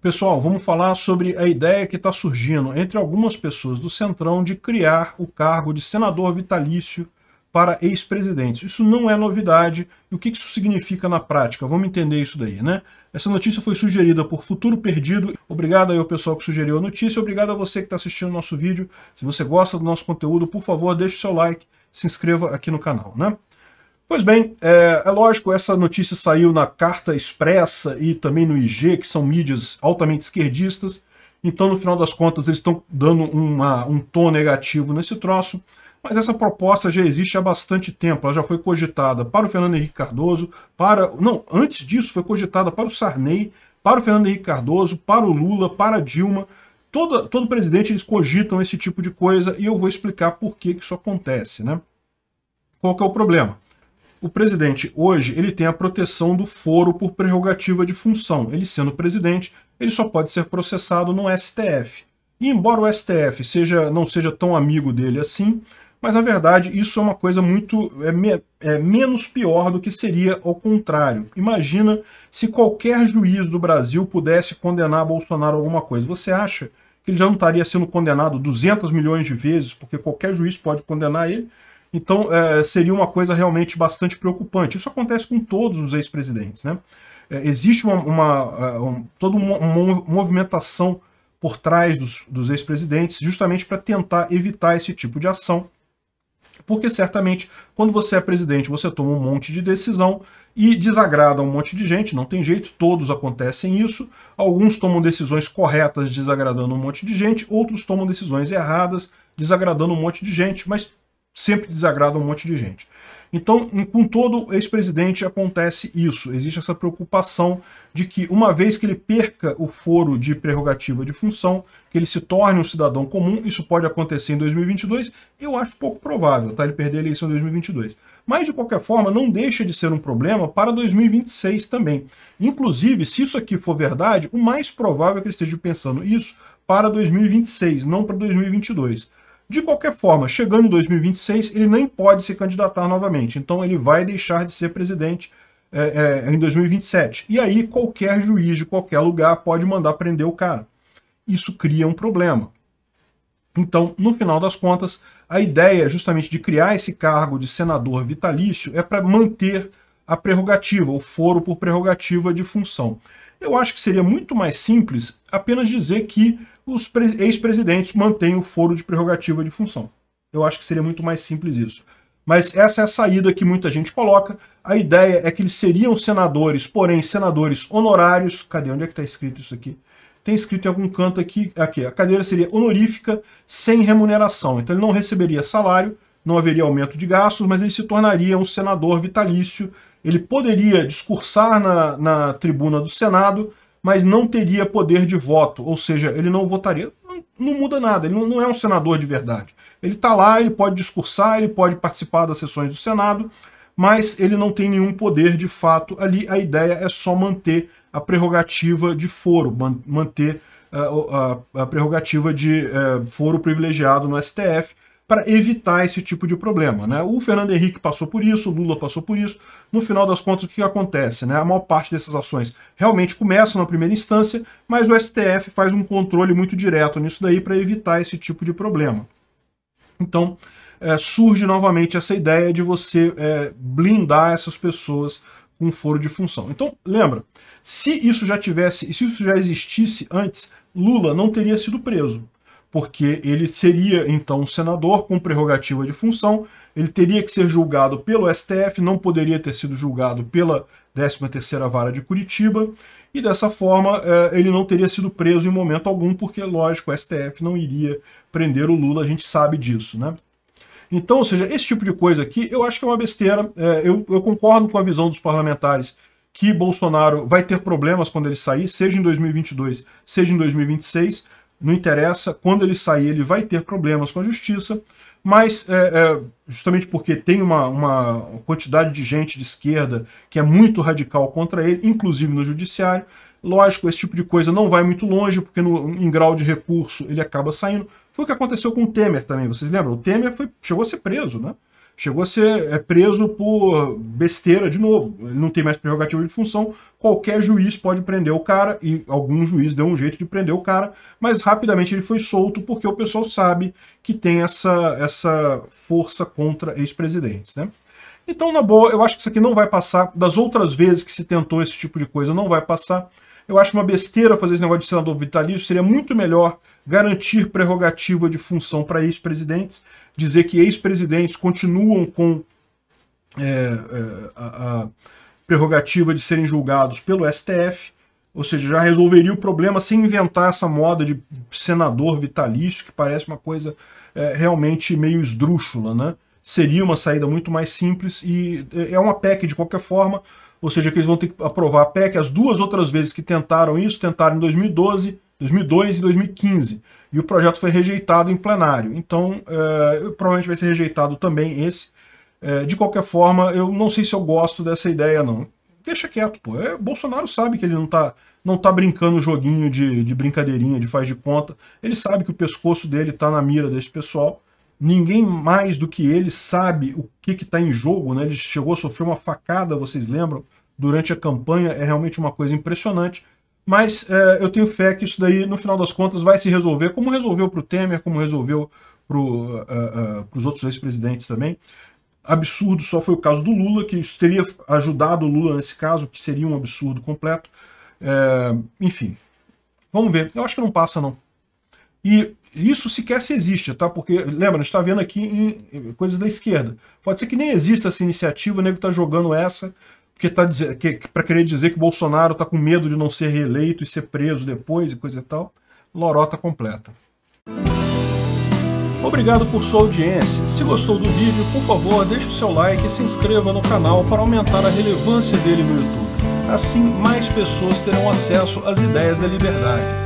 Pessoal, vamos falar sobre a ideia que está surgindo entre algumas pessoas do Centrão de criar o cargo de senador vitalício para ex-presidentes. Isso não é novidade. E o que isso significa na prática? Vamos entender isso daí, né? Essa notícia foi sugerida por Futuro Perdido. Obrigado aí ao pessoal que sugeriu a notícia. Obrigado a você que está assistindo o nosso vídeo. Se você gosta do nosso conteúdo, por favor, deixe o seu like, se inscreva aqui no canal, né? Pois bem, é, é, lógico, essa notícia saiu na Carta Expressa e também no IG, que são mídias altamente esquerdistas. Então, no final das contas, eles estão dando uma, um tom negativo nesse troço. Mas essa proposta já existe há bastante tempo, ela já foi cogitada para o Fernando Henrique Cardoso, para. Não, antes disso foi cogitada para o Sarney, para o Fernando Henrique Cardoso, para o Lula, para a Dilma. Todo, todo presidente eles cogitam esse tipo de coisa e eu vou explicar por que, que isso acontece, né? Qual que é o problema? o presidente hoje ele tem a proteção do foro por prerrogativa de função. Ele sendo presidente, ele só pode ser processado no STF. E embora o STF seja, não seja tão amigo dele assim, mas na verdade isso é uma coisa muito é, me, é, menos pior do que seria ao contrário. Imagina se qualquer juiz do Brasil pudesse condenar Bolsonaro a alguma coisa. Você acha que ele já não estaria sendo condenado 200 milhões de vezes, porque qualquer juiz pode condenar ele? Então, é, seria uma coisa realmente bastante preocupante. Isso acontece com todos os ex-presidentes, né? É, existe uma, uma é, um, toda uma, movimentação por trás dos, dos ex-presidentes, justamente para tentar evitar esse tipo de ação. Porque certamente, quando você é presidente, você toma um monte de decisão e desagrada um monte de gente, não tem jeito, todos acontecem isso. Alguns tomam decisões corretas desagradando um monte de gente, outros tomam decisões erradas desagradando um monte de gente, mas sempre desagrada um monte de gente. Então, com todo ex-presidente acontece isso. Existe essa preocupação de que, uma vez que ele perca o foro de prerrogativa de função, que ele se torne um cidadão comum, isso pode acontecer em 2022, eu acho pouco provável, tá? Ele perder a eleição em 2022. Mas, de qualquer forma, não deixa de ser um problema para 2026 também. Inclusive, se isso aqui for verdade, o mais provável é que ele esteja pensando isso para 2026, não para 2022. De qualquer forma, chegando em 2026, ele nem pode se candidatar novamente. Então ele vai deixar de ser presidente é, é, em 2027. E aí qualquer juiz de qualquer lugar pode mandar prender o cara. Isso cria um problema. Então, no final das contas, a ideia justamente de criar esse cargo de senador vitalício é para manter a prerrogativa, o foro por prerrogativa de função. Eu acho que seria muito mais simples apenas dizer que os ex-presidentes mantêm o foro de prerrogativa de função. Eu acho que seria muito mais simples isso. Mas essa é a saída que muita gente coloca. A ideia é que eles seriam senadores, porém senadores honorários. Cadê? Onde é que está escrito isso aqui? Tem escrito em algum canto aqui. Aqui, a cadeira seria honorífica, sem remuneração. Então ele não receberia salário, não haveria aumento de gastos, mas ele se tornaria um senador vitalício. Ele poderia discursar na, na tribuna do Senado, mas não teria poder de voto, ou seja, ele não votaria. Não, não muda nada, ele não, não, é um senador de verdade. Ele está lá, ele pode discursar, ele pode participar das sessões do Senado, mas ele não tem nenhum poder de fato ali. A ideia é só manter a prerrogativa de foro, man manter ah, a, a, prerrogativa de uh, foro privilegiado no STF, para evitar esse tipo de problema. Né? O Fernando Henrique passou por isso, o Lula passou por isso. No final das contas, o que acontece? Né? A maior parte dessas ações realmente começam na primeira instância, mas o STF faz um controle muito direto nisso daí para evitar esse tipo de problema. Então, é, surge novamente essa ideia de você é, blindar essas pessoas com foro de função. Então, lembra, se isso já tivesse, se isso já existisse antes, Lula não teria sido preso porque ele seria então um senador com prerrogativa de função, ele teria que ser julgado pelo STF, não poderia ter sido julgado pela 13ª Vara de Curitiba, e dessa forma eh, ele não teria sido preso em momento algum, porque, lógico, o STF não iria prender o Lula, a gente sabe disso, né? Então, ou seja, esse tipo de coisa aqui, eu acho que é uma besteira, eh, eu, eu concordo com a visão dos parlamentares que Bolsonaro vai ter problemas quando ele sair, seja em 2022, seja em 2026, não interessa, quando ele sair ele vai ter problemas com a justiça, mas é, é, justamente porque tem uma, uma quantidade de gente de esquerda que é muito radical contra ele, inclusive no judiciário, lógico, esse tipo de coisa não vai muito longe, porque no, em grau de recurso ele acaba saindo. Foi o que aconteceu com o Temer também, vocês lembram? O Temer foi, chegou a ser preso, né? Chegou a ser é preso por besteira de novo. Ele não tem mais prerrogativa de função. Qualquer juiz pode prender o cara, e algum juiz deu um jeito de prender o cara, mas rapidamente ele foi solto porque o pessoal sabe que tem essa, essa força contra ex-presidentes. Né? Então, na boa, eu acho que isso aqui não vai passar. Das outras vezes que se tentou esse tipo de coisa, não vai passar. Eu acho uma besteira fazer esse negócio de senador vitalício. Seria muito melhor garantir prerrogativa de função para ex-presidentes, dizer que ex-presidentes continuam com é, é, a, a prerrogativa de serem julgados pelo STF. Ou seja, já resolveria o problema sem inventar essa moda de senador vitalício, que parece uma coisa é, realmente meio esdrúxula, né? Seria uma saída muito mais simples e é, é uma PEC de qualquer forma ou seja, que eles vão ter que aprovar a PEC. As duas outras vezes que tentaram isso, tentaram em 2012, 2002 e 2015. E o projeto foi rejeitado em plenário. Então, é, provavelmente vai ser rejeitado também esse. É, de qualquer forma, eu não sei se eu gosto dessa ideia, não. Deixa quieto, pô. É, Bolsonaro sabe que ele não tá, não tá brincando joguinho de, de brincadeirinha, de faz de conta. Ele sabe que o pescoço dele tá na mira desse pessoal ninguém mais do que ele sabe o que está em jogo, né? Ele chegou a sofrer uma facada, vocês lembram? durante a campanha é realmente uma coisa impressionante. Mas é, eu tenho fé que isso daí, no final das contas, vai se resolver, como resolveu para o Temer, como resolveu para uh, é, uh, é, os outros ex-presidentes também. Absurdo só foi o caso do Lula, que isso teria ajudado o Lula nesse caso, que seria um absurdo completo. É, enfim, vamos ver. Eu acho que não passa, não. E isso sequer se existe, tá? Porque, lembra, a gente está vendo aqui em coisas da esquerda. Pode ser que nem exista essa iniciativa, o nego está jogando essa que tá que, que para querer dizer que Bolsonaro está com medo de não ser reeleito e ser preso depois e coisa e tal, lorota completa. Obrigado por sua audiência. Se gostou do vídeo, por favor, deixe o seu like e se inscreva no canal para aumentar a relevância dele no YouTube. Assim, mais pessoas terão acesso às ideias da liberdade